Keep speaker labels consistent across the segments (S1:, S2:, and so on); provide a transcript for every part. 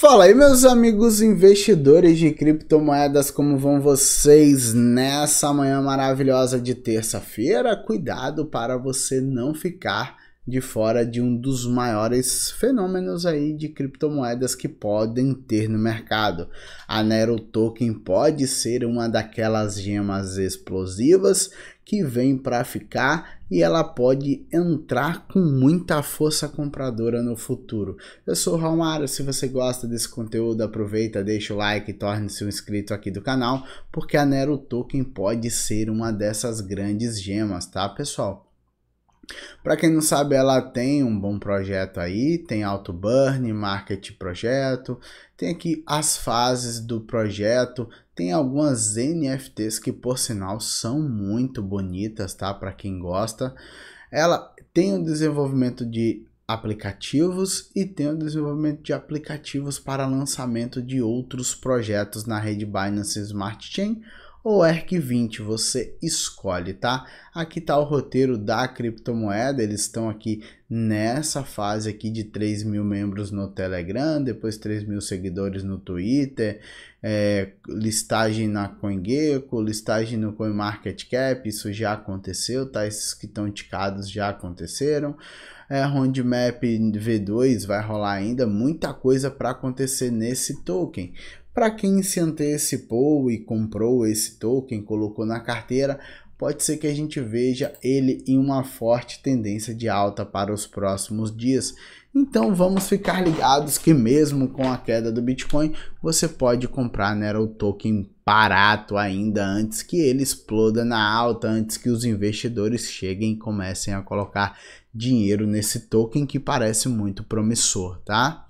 S1: Fala aí, meus amigos investidores de criptomoedas, como vão vocês nessa manhã maravilhosa de terça-feira? Cuidado para você não ficar de fora de um dos maiores fenômenos aí de criptomoedas que podem ter no mercado. A Nero Token pode ser uma daquelas gemas explosivas que vem para ficar e ela pode entrar com muita força compradora no futuro. Eu sou o Romário, se você gosta desse conteúdo, aproveita, deixa o like, torne-se um inscrito aqui do canal, porque a Nero Token pode ser uma dessas grandes gemas, tá, pessoal? Para quem não sabe, ela tem um bom projeto aí, tem auto-burn, market projeto, tem aqui as fases do projeto, tem algumas NFTs que por sinal são muito bonitas, tá? Para quem gosta. Ela tem o desenvolvimento de aplicativos e tem o desenvolvimento de aplicativos para lançamento de outros projetos na rede Binance Smart Chain ou ERC20, você escolhe, tá? Aqui está o roteiro da criptomoeda, eles estão aqui nessa fase aqui de 3 mil membros no Telegram, depois 3 mil seguidores no Twitter, é, listagem na CoinGecko, listagem no CoinMarketCap, isso já aconteceu, tá? Esses que estão ticados já aconteceram. É, roadmap V2 vai rolar ainda, muita coisa para acontecer nesse token. Para quem se antecipou e comprou esse token, colocou na carteira, pode ser que a gente veja ele em uma forte tendência de alta para os próximos dias. Então vamos ficar ligados que mesmo com a queda do Bitcoin, você pode comprar Nero né, Token barato ainda antes que ele exploda na alta, antes que os investidores cheguem e comecem a colocar dinheiro nesse token que parece muito promissor, tá?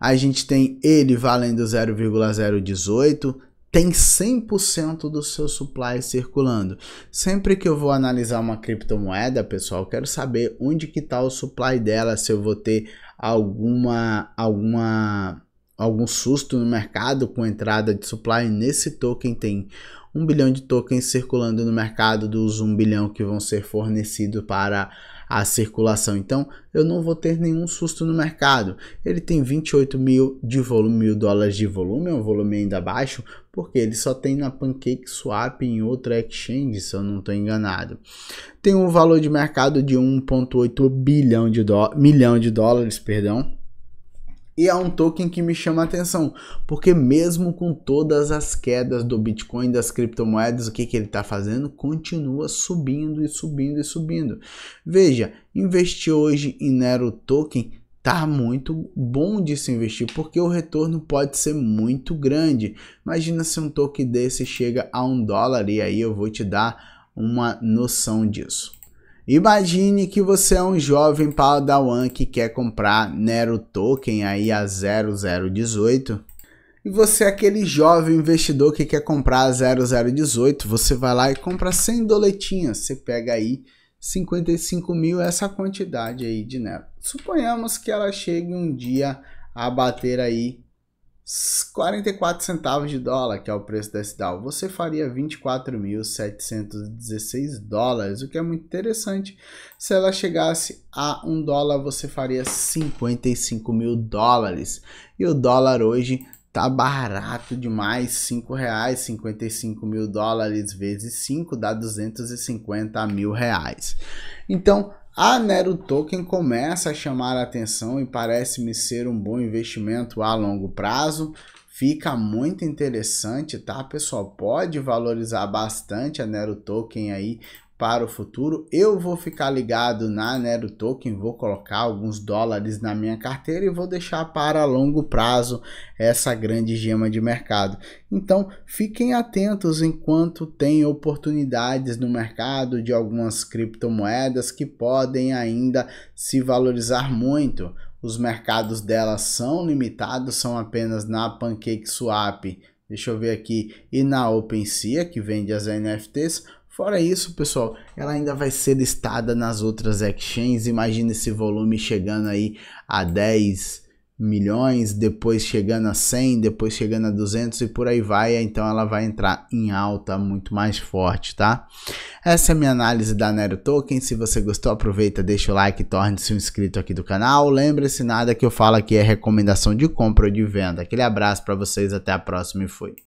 S1: a gente tem ele valendo 0,018, tem 100% do seu supply circulando. Sempre que eu vou analisar uma criptomoeda, pessoal, quero saber onde que está o supply dela, se eu vou ter alguma alguma algum susto no mercado com entrada de supply nesse token tem um bilhão de tokens circulando no mercado dos um bilhão que vão ser fornecidos para a circulação. Então, eu não vou ter nenhum susto no mercado. Ele tem 28 mil de volume, mil dólares de volume, é um volume ainda baixo, porque ele só tem na Pancake Swap em outra exchange, se eu não estou enganado. Tem um valor de mercado de 1.8 bilhão de do... milhão de dólares, perdão. E é um token que me chama a atenção, porque mesmo com todas as quedas do Bitcoin, das criptomoedas, o que, que ele está fazendo? Continua subindo e subindo e subindo. Veja, investir hoje em Nero Token tá muito bom de se investir, porque o retorno pode ser muito grande. Imagina se um token desse chega a um dólar e aí eu vou te dar uma noção disso. Imagine que você é um jovem padawan que quer comprar Nero Token aí a 0018 e você é aquele jovem investidor que quer comprar a 0018, você vai lá e compra 100 doletinhas, você pega aí 55 mil, essa quantidade aí de Nero. Suponhamos que ela chegue um dia a bater aí 44 centavos de dólar, que é o preço desse SDAO, você faria 24.716 dólares, o que é muito interessante. Se ela chegasse a 1 dólar, você faria 55 mil dólares. E o dólar hoje tá barato demais, 5 reais, 55 mil dólares vezes 5 dá 250 mil reais. Então, a Nero Token começa a chamar a atenção e parece-me ser um bom investimento a longo prazo, Fica muito interessante, tá, pessoal? Pode valorizar bastante a Nero Token aí para o futuro. Eu vou ficar ligado na Nero Token, vou colocar alguns dólares na minha carteira e vou deixar para longo prazo essa grande gema de mercado. Então, fiquem atentos enquanto tem oportunidades no mercado de algumas criptomoedas que podem ainda se valorizar muito. Os mercados dela são limitados, são apenas na PancakeSwap, deixa eu ver aqui, e na OpenSea, que vende as NFTs. Fora isso, pessoal, ela ainda vai ser listada nas outras exchanges. Imagina esse volume chegando aí a 10, milhões, depois chegando a 100, depois chegando a 200 e por aí vai, então ela vai entrar em alta muito mais forte, tá? Essa é a minha análise da Nero Token, se você gostou aproveita, deixa o like, torne-se um inscrito aqui do canal, lembre-se nada que eu falo aqui é recomendação de compra ou de venda, aquele abraço para vocês, até a próxima e fui!